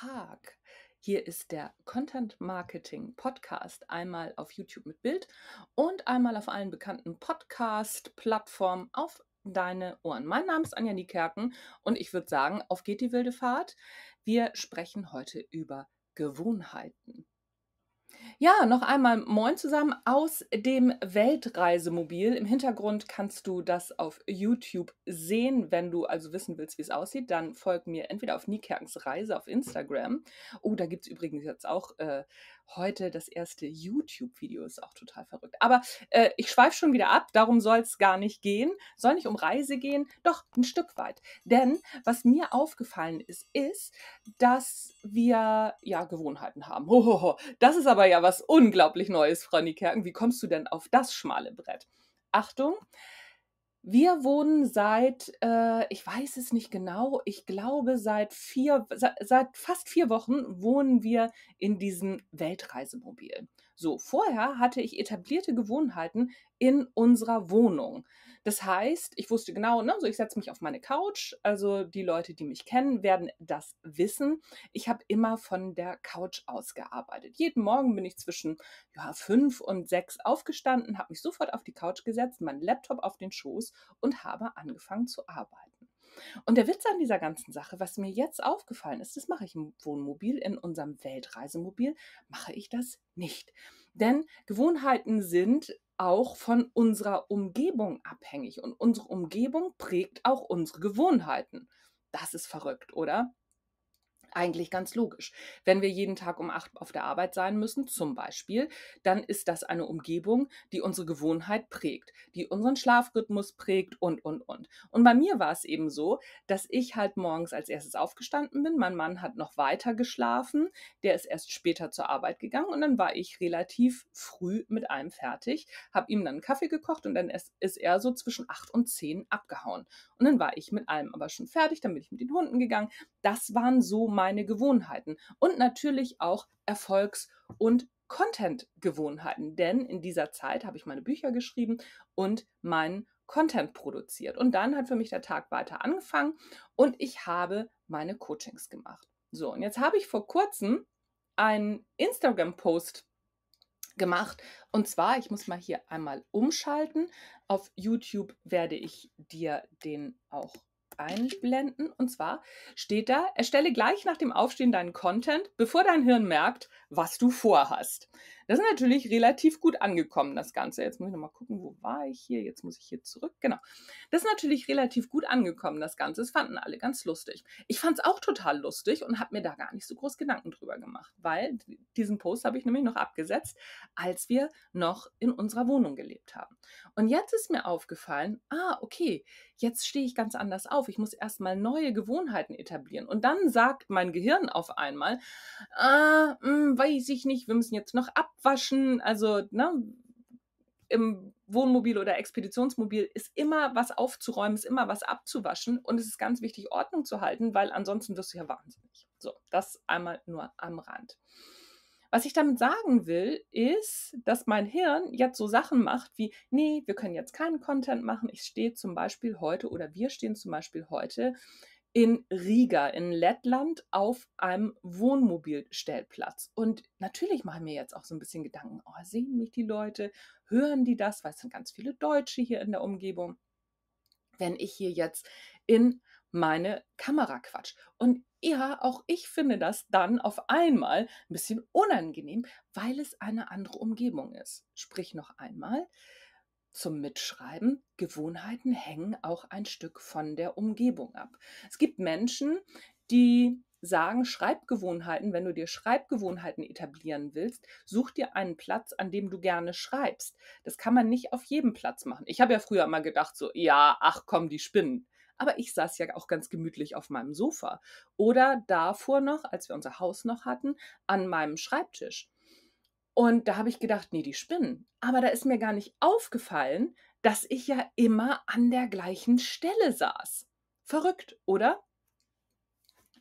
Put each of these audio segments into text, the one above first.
Tag. Hier ist der Content Marketing Podcast einmal auf YouTube mit Bild und einmal auf allen bekannten Podcast-Plattformen auf deine Ohren. Mein Name ist Anja Niekerken und ich würde sagen, auf geht die wilde Fahrt. Wir sprechen heute über Gewohnheiten. Ja, noch einmal Moin zusammen aus dem Weltreisemobil. Im Hintergrund kannst du das auf YouTube sehen. Wenn du also wissen willst, wie es aussieht, dann folg mir entweder auf Niekerkens Reise auf Instagram. Oh, da gibt es übrigens jetzt auch äh, heute das erste YouTube-Video. Ist auch total verrückt. Aber äh, ich schweife schon wieder ab, darum soll es gar nicht gehen. Soll nicht um Reise gehen, doch ein Stück weit. Denn was mir aufgefallen ist, ist, dass wir ja Gewohnheiten haben. Hohoho. Das ist aber ja was unglaublich Neues, Frau Niekerken. Wie kommst du denn auf das schmale Brett? Achtung, wir wohnen seit, äh, ich weiß es nicht genau, ich glaube seit vier, seit, seit fast vier Wochen wohnen wir in diesem Weltreisemobil. So, vorher hatte ich etablierte Gewohnheiten in unserer Wohnung. Das heißt, ich wusste genau, ne, so ich setze mich auf meine Couch. Also die Leute, die mich kennen, werden das wissen. Ich habe immer von der Couch aus gearbeitet. Jeden Morgen bin ich zwischen ja, fünf und sechs aufgestanden, habe mich sofort auf die Couch gesetzt, meinen Laptop auf den Schoß und habe angefangen zu arbeiten. Und der Witz an dieser ganzen Sache, was mir jetzt aufgefallen ist, das mache ich im Wohnmobil, in unserem Weltreisemobil mache ich das nicht. Denn Gewohnheiten sind auch von unserer Umgebung abhängig und unsere Umgebung prägt auch unsere Gewohnheiten. Das ist verrückt, oder? Eigentlich ganz logisch. Wenn wir jeden Tag um acht auf der Arbeit sein müssen, zum Beispiel, dann ist das eine Umgebung, die unsere Gewohnheit prägt, die unseren Schlafrhythmus prägt und, und, und. Und bei mir war es eben so, dass ich halt morgens als erstes aufgestanden bin. Mein Mann hat noch weiter geschlafen. Der ist erst später zur Arbeit gegangen und dann war ich relativ früh mit allem fertig, habe ihm dann einen Kaffee gekocht und dann ist, er so zwischen acht und zehn abgehauen. Und dann war ich mit allem aber schon fertig. Dann bin ich mit den Hunden gegangen. Das waren so meine Gewohnheiten. Und natürlich auch Erfolgs- und Content-Gewohnheiten, denn in dieser Zeit habe ich meine Bücher geschrieben und meinen Content produziert. Und dann hat für mich der Tag weiter angefangen und ich habe meine Coachings gemacht. So, und jetzt habe ich vor kurzem einen Instagram-Post gemacht. Und zwar, ich muss mal hier einmal umschalten. Auf YouTube werde ich dir den auch einblenden. Und zwar steht da, erstelle gleich nach dem Aufstehen deinen Content, bevor dein Hirn merkt, was du vorhast. Das ist natürlich relativ gut angekommen, das Ganze. Jetzt muss ich nochmal gucken, wo war ich hier? Jetzt muss ich hier zurück. Genau. Das ist natürlich relativ gut angekommen, das Ganze. Das fanden alle ganz lustig. Ich fand es auch total lustig und habe mir da gar nicht so groß Gedanken drüber gemacht, weil diesen Post habe ich nämlich noch abgesetzt, als wir noch in unserer Wohnung gelebt haben. Und jetzt ist mir aufgefallen, ah, okay, jetzt stehe ich ganz anders auf. Ich muss erstmal neue Gewohnheiten etablieren. Und dann sagt mein Gehirn auf einmal, ah, mh, hm, weiß ich nicht, wir müssen jetzt noch ab Abwaschen, also ne, im Wohnmobil oder Expeditionsmobil ist immer was aufzuräumen, ist immer was abzuwaschen und es ist ganz wichtig, Ordnung zu halten, weil ansonsten wirst du ja wahnsinnig. So, das einmal nur am Rand. Was ich damit sagen will, ist, dass mein Hirn jetzt so Sachen macht wie, nee, wir können jetzt keinen Content machen. Ich stehe zum Beispiel heute oder wir stehen zum Beispiel heute in Riga in Lettland auf einem Wohnmobilstellplatz. Und natürlich machen mir jetzt auch so ein bisschen Gedanken, oh, sehen mich die Leute, hören die das, weil es sind ganz viele Deutsche hier in der Umgebung, wenn ich hier jetzt in meine Kamera quatsch. Und ja, auch ich finde das dann auf einmal ein bisschen unangenehm, weil es eine andere Umgebung ist. Sprich noch einmal, zum Mitschreiben, Gewohnheiten hängen auch ein Stück von der Umgebung ab. Es gibt Menschen, die sagen, Schreibgewohnheiten, wenn du dir Schreibgewohnheiten etablieren willst, such dir einen Platz, an dem du gerne schreibst. Das kann man nicht auf jedem Platz machen. Ich habe ja früher immer gedacht, so, ja, ach komm, die Spinnen. Aber ich saß ja auch ganz gemütlich auf meinem Sofa. Oder davor noch, als wir unser Haus noch hatten, an meinem Schreibtisch. Und da habe ich gedacht, nee, die spinnen. Aber da ist mir gar nicht aufgefallen, dass ich ja immer an der gleichen Stelle saß. Verrückt, oder?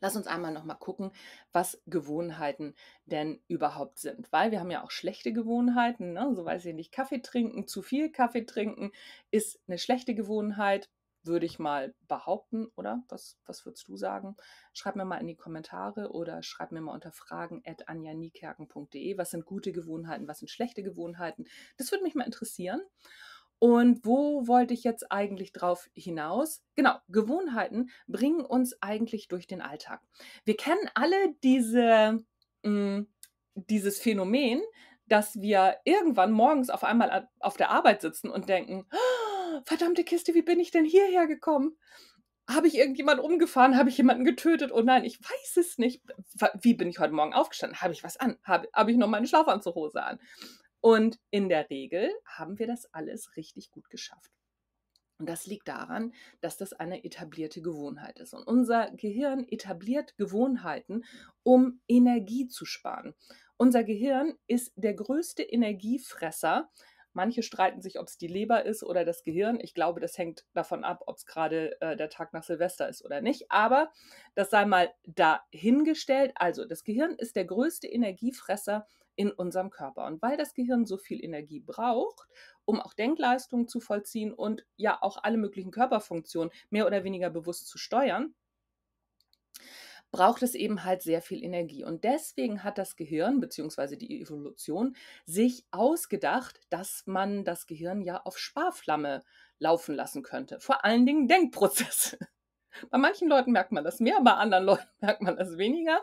Lass uns einmal nochmal gucken, was Gewohnheiten denn überhaupt sind. Weil wir haben ja auch schlechte Gewohnheiten. Ne? So weiß ich nicht, Kaffee trinken, zu viel Kaffee trinken ist eine schlechte Gewohnheit würde ich mal behaupten, oder? Was, was würdest du sagen? Schreib mir mal in die Kommentare oder schreib mir mal unter fragen at anjaniekerken.de. Was sind gute Gewohnheiten? Was sind schlechte Gewohnheiten? Das würde mich mal interessieren. Und wo wollte ich jetzt eigentlich drauf hinaus? Genau, Gewohnheiten bringen uns eigentlich durch den Alltag. Wir kennen alle diese, mh, mm, dieses Phänomen, dass wir irgendwann morgens auf einmal auf der Arbeit sitzen und denken, oh, verdammte Kiste, wie bin ich denn hierher gekommen? Habe ich irgendjemanden umgefahren? Habe ich jemanden getötet? Oh nein, ich weiß es nicht. Wie bin ich heute Morgen aufgestanden? Habe ich was an? Habe, habe ich noch meine Schlafanzughose an? Und in der Regel haben wir das alles richtig gut geschafft. Und das liegt daran, dass das eine etablierte Gewohnheit ist. Und unser Gehirn etabliert Gewohnheiten, um Energie zu sparen. Unser Gehirn ist der größte Energiefresser, Manche streiten sich, ob es die Leber ist oder das Gehirn. Ich glaube, das hängt davon ab, ob es gerade äh, der Tag nach Silvester ist oder nicht. Aber das sei mal dahingestellt. Also, das Gehirn ist der größte Energiefresser in unserem Körper. Und weil das Gehirn so viel Energie braucht, um auch Denkleistungen zu vollziehen und ja auch alle möglichen Körperfunktionen mehr oder weniger bewusst zu steuern, braucht es eben halt sehr viel Energie. Und deswegen hat das Gehirn bzw. die Evolution sich ausgedacht, dass man das Gehirn ja auf Sparflamme laufen lassen könnte. Vor allen Dingen Denkprozesse. Bei manchen Leuten merkt man das mehr, bei anderen Leuten merkt man das weniger.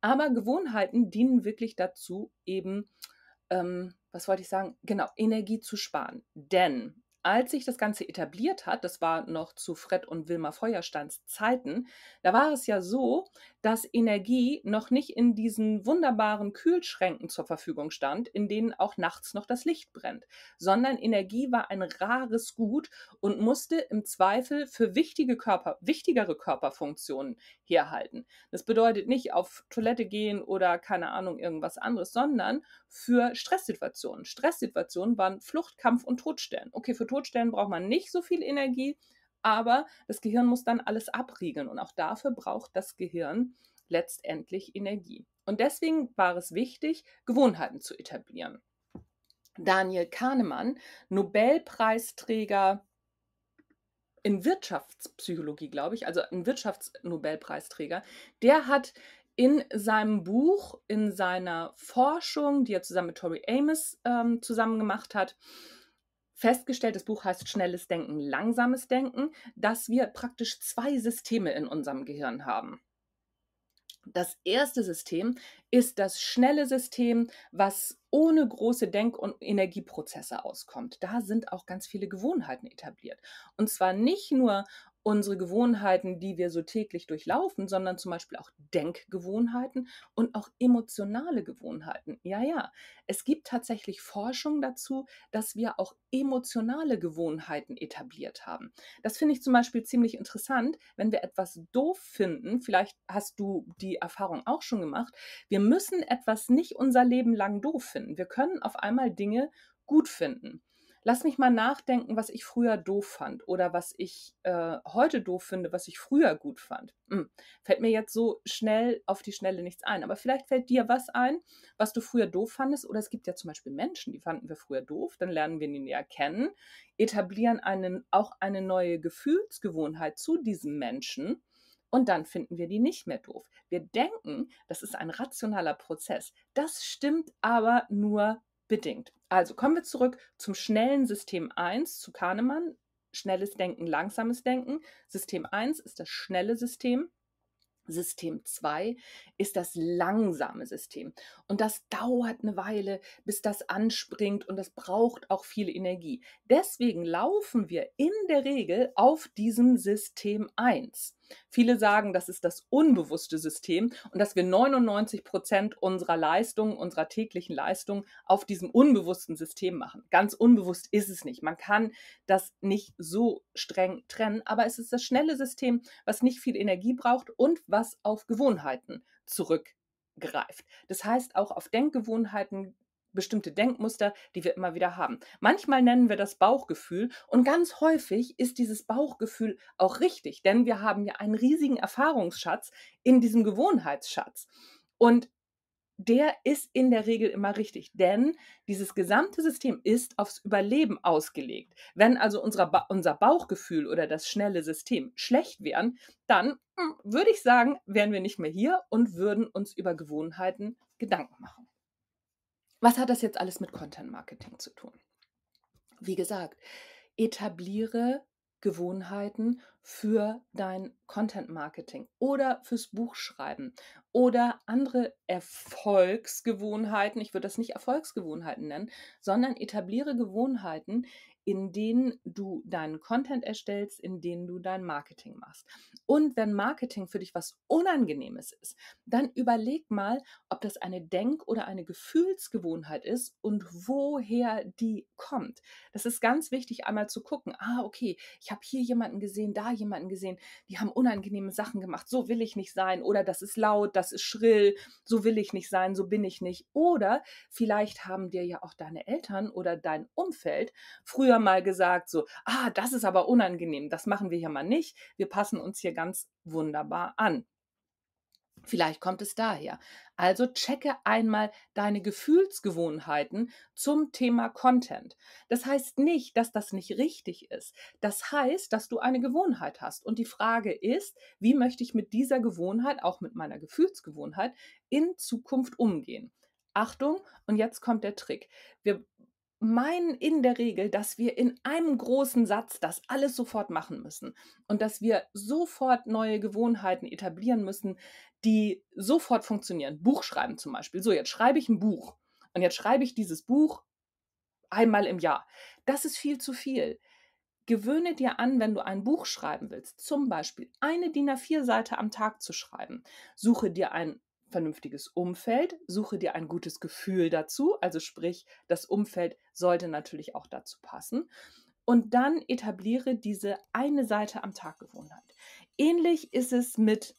Aber Gewohnheiten dienen wirklich dazu, eben, ähm, was wollte ich sagen? Genau, Energie zu sparen. Denn als sich das Ganze etabliert hat, das war noch zu Fred und Wilma Feuersteins Zeiten, da war es ja so, dass Energie noch nicht in diesen wunderbaren Kühlschränken zur Verfügung stand, in denen auch nachts noch das Licht brennt, sondern Energie war ein rares Gut und musste im Zweifel für wichtige Körper, wichtigere Körperfunktionen herhalten. Das bedeutet nicht auf Toilette gehen oder keine Ahnung irgendwas anderes, sondern für Stresssituationen. Stresssituationen waren Flucht, Kampf und Todstellen. Okay, für Todstellen braucht man nicht so viel Energie, aber das Gehirn muss dann alles abriegeln und auch dafür braucht das Gehirn letztendlich Energie. Und deswegen war es wichtig, Gewohnheiten zu etablieren. Daniel Kahnemann, Nobelpreisträger in Wirtschaftspsychologie, glaube ich, also ein Wirtschaftsnobelpreisträger, der hat in seinem Buch, in seiner Forschung, die er zusammen mit Tori Amos ähm, zusammen gemacht hat, festgestellt, das Buch heißt Schnelles Denken, Langsames Denken, dass wir praktisch zwei Systeme in unserem Gehirn haben. Das erste System ist das schnelle System, was ohne große Denk- und Energieprozesse auskommt. Da sind auch ganz viele Gewohnheiten etabliert. Und zwar nicht nur unsere Gewohnheiten, die wir so täglich durchlaufen, sondern zum Beispiel auch Denkgewohnheiten und auch emotionale Gewohnheiten. Ja, ja, es gibt tatsächlich Forschung dazu, dass wir auch emotionale Gewohnheiten etabliert haben. Das finde ich zum Beispiel ziemlich interessant, wenn wir etwas doof finden, vielleicht hast du die Erfahrung auch schon gemacht, wir müssen etwas nicht unser Leben lang doof finden. Wir können auf einmal Dinge gut finden lass mich mal nachdenken, was ich früher doof fand oder was ich äh, heute doof finde, was ich früher gut fand. Hm. Fällt mir jetzt so schnell auf die Schnelle nichts ein. Aber vielleicht fällt dir was ein, was du früher doof fandest. Oder es gibt ja zum Beispiel Menschen, die fanden wir früher doof, dann lernen wir ihn ja kennen, etablieren einen, auch eine neue Gefühlsgewohnheit zu diesem Menschen. Und dann finden wir die nicht mehr doof. Wir denken, das ist ein rationaler Prozess. Das stimmt aber nur bedingt. Also kommen wir zurück zum schnellen System 1 zu Kahnemann. Schnelles Denken, langsames Denken. System 1 ist das schnelle System. System 2 ist das langsame System. Und das dauert eine Weile, bis das anspringt und das braucht auch viel Energie. Deswegen laufen wir in der Regel auf diesem System 1. Viele sagen, das ist das unbewusste System und dass wir 99 Prozent unserer Leistung, unserer täglichen Leistung auf diesem unbewussten System machen. Ganz unbewusst ist es nicht. Man kann das nicht so streng trennen, aber es ist das schnelle System, was nicht viel Energie braucht und was auf Gewohnheiten zurückgreift. Das heißt, auch auf Denkgewohnheiten bestimmte Denkmuster, die wir immer wieder haben. Manchmal nennen wir das Bauchgefühl und ganz häufig ist dieses Bauchgefühl auch richtig, denn wir haben ja einen riesigen Erfahrungsschatz in diesem Gewohnheitsschatz. Und der ist in der Regel immer richtig, denn dieses gesamte System ist aufs Überleben ausgelegt. Wenn also ba unser Bauchgefühl oder das schnelle System schlecht wären, dann hm, würde ich sagen, wären wir nicht mehr hier und würden uns über Gewohnheiten Gedanken machen. Was hat das jetzt alles mit Content Marketing zu tun? Wie gesagt, etabliere Gewohnheiten für dein Content Marketing oder fürs Buchschreiben oder andere Erfolgsgewohnheiten. Ich würde das nicht Erfolgsgewohnheiten nennen, sondern etabliere Gewohnheiten, in denen du deinen Content erstellst, in denen du dein Marketing machst. Und wenn Marketing für dich was Unangenehmes ist, dann überleg mal, ob das eine Denk- oder eine Gefühlsgewohnheit ist und woher die kommt. Das ist ganz wichtig, einmal zu gucken, ah, okay, ich habe hier jemanden gesehen, da jemanden gesehen, die haben unangenehme Sachen gemacht, so will ich nicht sein oder das ist laut, das ist schrill, so will ich nicht sein, so bin ich nicht. Oder vielleicht haben dir ja auch deine Eltern oder dein Umfeld früher mal gesagt, so, ah, das ist aber unangenehm, das machen wir hier mal nicht. Wir passen uns hier ganz wunderbar an. Vielleicht kommt es daher. Also checke einmal deine Gefühlsgewohnheiten zum Thema Content. Das heißt nicht, dass das nicht richtig ist. Das heißt, dass du eine Gewohnheit hast. Und die Frage ist, wie möchte ich mit dieser Gewohnheit, auch mit meiner Gefühlsgewohnheit, in Zukunft umgehen? Achtung, und jetzt kommt der Trick. Wir meinen in der Regel, dass wir in einem großen Satz das alles sofort machen müssen und dass wir sofort neue Gewohnheiten etablieren müssen, die sofort funktionieren. Buch schreiben zum Beispiel. So, jetzt schreibe ich ein Buch und jetzt schreibe ich dieses Buch einmal im Jahr. Das ist viel zu viel. Gewöhne dir an, wenn du ein Buch schreiben willst, zum Beispiel eine DIN A4-Seite am Tag zu schreiben. Suche dir ein vernünftiges Umfeld, suche dir ein gutes Gefühl dazu, also sprich, das Umfeld sollte natürlich auch dazu passen. Und dann etabliere diese eine Seite am Tag Gewohnheit. Ähnlich ist es mit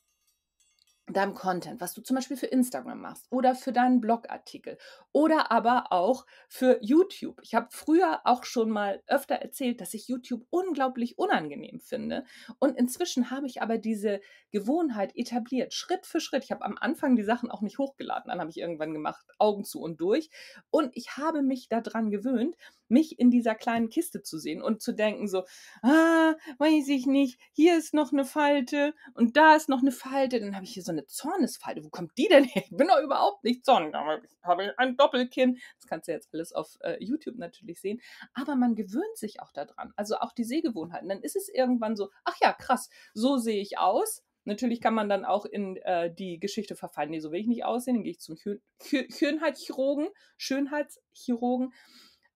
deinem Content, was du zum Beispiel für Instagram machst oder für deinen Blogartikel oder aber auch für YouTube. Ich habe früher auch schon mal öfter erzählt, dass ich YouTube unglaublich unangenehm finde. Und inzwischen habe ich aber diese Gewohnheit etabliert, Schritt für Schritt. Ich habe am Anfang die Sachen auch nicht hochgeladen, dann habe ich irgendwann gemacht, Augen zu und durch. Und ich habe mich daran gewöhnt, mich in dieser kleinen Kiste zu sehen und zu denken so, ah, weiß ich nicht, hier ist noch eine Falte und da ist noch eine Falte, dann habe ich hier so eine Zornesfalte. Wo kommt die denn her? Ich bin doch überhaupt nicht zornig, aber ich habe ein Doppelkinn. Das kannst du jetzt alles auf äh, YouTube natürlich sehen. Aber man gewöhnt sich auch daran. Also auch die Sehgewohnheiten. Dann ist es irgendwann so, ach ja, krass, so sehe ich aus. Natürlich kann man dann auch in äh, die Geschichte verfallen. Nee, so will ich nicht aussehen. Dann gehe ich zum Schönheitschirurgen, Schönheitschirurgen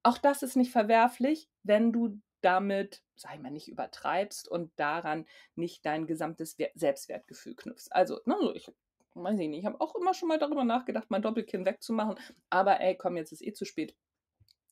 auch das ist nicht verwerflich, wenn du damit, sag ich mal, nicht übertreibst und daran nicht dein gesamtes Selbstwertgefühl knüpfst. Also, ne, ich weiß ich nicht, ich habe auch immer schon mal darüber nachgedacht, mein Doppelkinn wegzumachen, aber ey, komm, jetzt ist eh zu spät.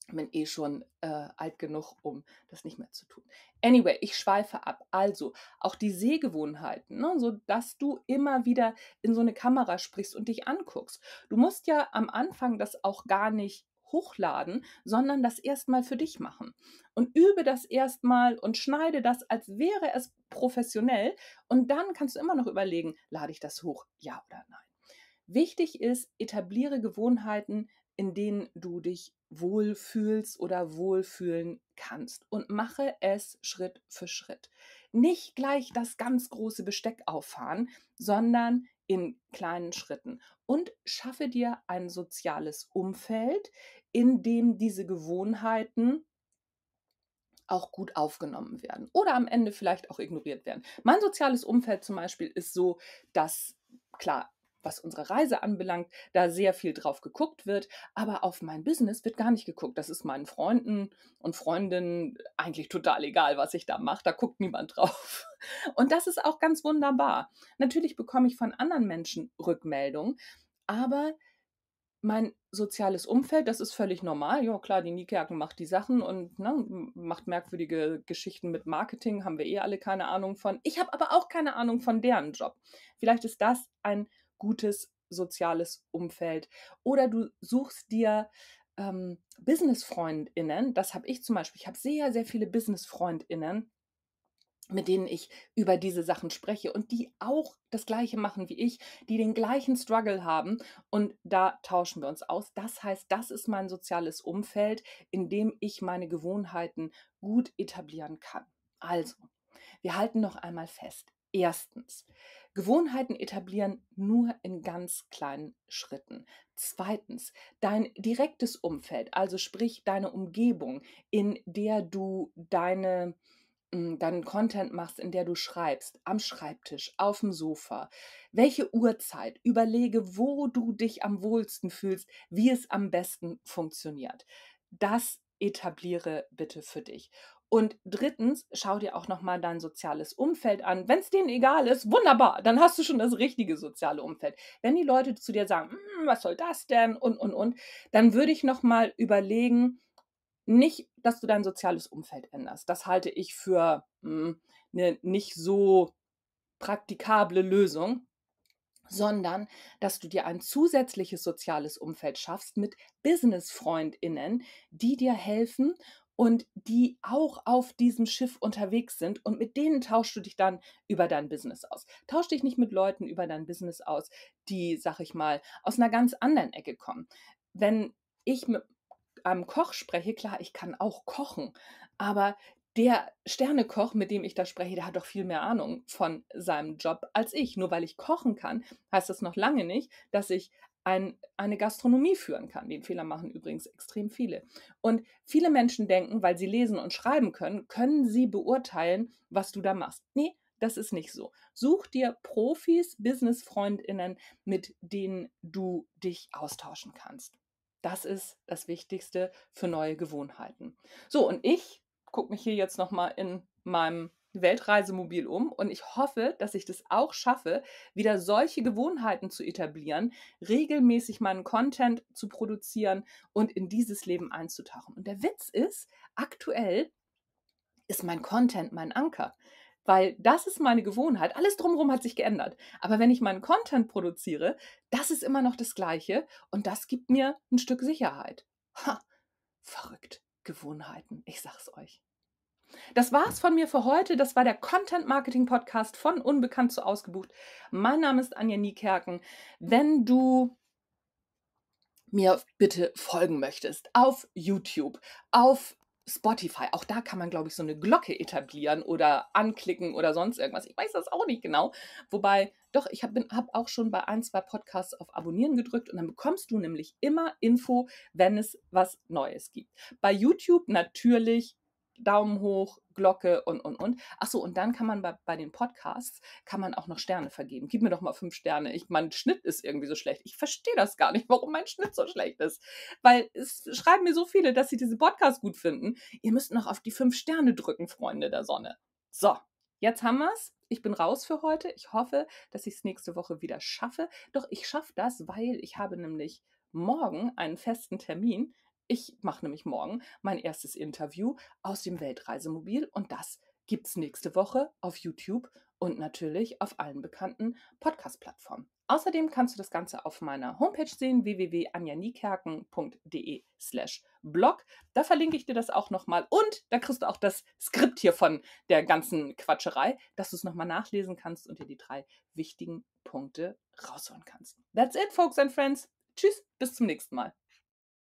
Ich Bin eh schon äh, alt genug, um das nicht mehr zu tun. Anyway, ich schweife ab. Also, auch die Sehgewohnheiten, ne, so dass du immer wieder in so eine Kamera sprichst und dich anguckst. Du musst ja am Anfang das auch gar nicht hochladen, sondern das erstmal für dich machen. Und übe das erstmal und schneide das, als wäre es professionell. Und dann kannst du immer noch überlegen, lade ich das hoch, ja oder nein. Wichtig ist, etabliere Gewohnheiten, in denen du dich wohlfühlst oder wohlfühlen kannst und mache es Schritt für Schritt. Nicht gleich das ganz große Besteck auffahren, sondern in kleinen Schritten und schaffe dir ein soziales Umfeld, in dem diese Gewohnheiten auch gut aufgenommen werden oder am Ende vielleicht auch ignoriert werden. Mein soziales Umfeld zum Beispiel ist so, dass klar, was unsere Reise anbelangt, da sehr viel drauf geguckt wird. Aber auf mein Business wird gar nicht geguckt. Das ist meinen Freunden und Freundinnen eigentlich total egal, was ich da mache. Da guckt niemand drauf. Und das ist auch ganz wunderbar. Natürlich bekomme ich von anderen Menschen Rückmeldungen, aber mein soziales Umfeld, das ist völlig normal. Ja, klar, die Niekerken macht die Sachen und ne, macht merkwürdige Geschichten mit Marketing, haben wir eh alle keine Ahnung von. Ich habe aber auch keine Ahnung von deren Job. Vielleicht ist das ein gutes soziales Umfeld. Oder du suchst dir ähm, Business-FreundInnen. Das habe ich zum Beispiel. Ich habe sehr, sehr viele Business-FreundInnen mit denen ich über diese Sachen spreche und die auch das gleiche machen wie ich, die den gleichen Struggle haben und da tauschen wir uns aus. Das heißt, das ist mein soziales Umfeld, in dem ich meine Gewohnheiten gut etablieren kann. Also, wir halten noch einmal fest. Erstens, Gewohnheiten etablieren nur in ganz kleinen Schritten. Zweitens, dein direktes Umfeld, also sprich deine Umgebung, in der du deine hm, deinen Content machst, in der du schreibst, am Schreibtisch, auf dem Sofa, welche Uhrzeit, überlege, wo du dich am wohlsten fühlst, wie es am besten funktioniert. Das etabliere bitte für dich. Und drittens, schau dir auch nochmal dein soziales Umfeld an. Wenn es denen egal ist, wunderbar, dann hast du schon das richtige soziale Umfeld. Wenn die Leute zu dir sagen, hm, was soll das denn und, und, und, dann würde ich nochmal überlegen, nicht, dass du dein soziales Umfeld änderst. Das halte ich für mh, hm, eine nicht so praktikable Lösung, sondern dass du dir ein zusätzliches soziales Umfeld schaffst mit Business-Freundinnen, die dir helfen und die auch auf diesem Schiff unterwegs sind und mit denen tauschst du dich dann über dein Business aus. Tausch dich nicht mit Leuten über dein Business aus, die, sag ich mal, aus einer ganz anderen Ecke kommen. Wenn ich mit einem Koch spreche, klar, ich kann auch kochen, aber der Sternekoch, mit dem ich da spreche, der hat doch viel mehr Ahnung von seinem Job als ich. Nur weil ich kochen kann, heißt das noch lange nicht, dass ich ein, eine Gastronomie führen kann. Den Fehler machen übrigens extrem viele. Und viele Menschen denken, weil sie lesen und schreiben können, können sie beurteilen, was du da machst. Nee, das ist nicht so. Such dir Profis, Businessfreundinnen, mit denen du dich austauschen kannst. Das ist das Wichtigste für neue Gewohnheiten. So, und ich gucke mich hier jetzt nochmal in meinem Weltreisemobil um und ich hoffe, dass ich das auch schaffe, wieder solche Gewohnheiten zu etablieren, regelmäßig meinen Content zu produzieren und in dieses Leben einzutauchen. Und der Witz ist, aktuell ist mein Content mein Anker. Weil das ist meine Gewohnheit. Alles drumherum hat sich geändert. Aber wenn ich meinen Content produziere, das ist immer noch das Gleiche und das gibt mir ein Stück Sicherheit. Ha, verrückt. Gewohnheiten. Ich sag's euch. Das war's von mir für heute. Das war der Content Marketing Podcast von Unbekannt zu Ausgebucht. Mein Name ist Anja Niekerken. Wenn du mir bitte folgen möchtest auf YouTube, auf Spotify, auch da kann man, glaube ich, so eine Glocke etablieren oder anklicken oder sonst irgendwas. Ich weiß das auch nicht genau. Wobei, doch, ich habe hab auch schon bei ein, zwei Podcasts auf Abonnieren gedrückt und dann bekommst du nämlich immer Info, wenn es was Neues gibt. Bei YouTube natürlich Daumen hoch, Glocke und, und, und. Achso, und dann kann man bei, bei den Podcasts, kann man auch noch Sterne vergeben. Gib mir doch mal fünf Sterne. Ich, mein Schnitt ist irgendwie so schlecht. Ich verstehe das gar nicht, warum mein Schnitt so schlecht ist. Weil es schreiben mir so viele, dass sie diese Podcasts gut finden. Ihr müsst noch auf die fünf Sterne drücken, Freunde der Sonne. So, jetzt haben wir es. Ich bin raus für heute. Ich hoffe, dass ich es nächste Woche wieder schaffe. Doch ich schaffe das, weil ich habe nämlich morgen einen festen Termin ich mache nämlich morgen mein erstes Interview aus dem Weltreisemobil und das gibt's nächste Woche auf YouTube und natürlich auf allen bekannten Podcast-Plattformen. Außerdem kannst du das Ganze auf meiner Homepage sehen, www.anjaniekerken.de slash blog. Da verlinke ich dir das auch nochmal und da kriegst du auch das Skript hier von der ganzen Quatscherei, dass du es nochmal nachlesen kannst und dir die drei wichtigen Punkte rausholen kannst. That's it, folks and friends. Tschüss, bis zum nächsten Mal.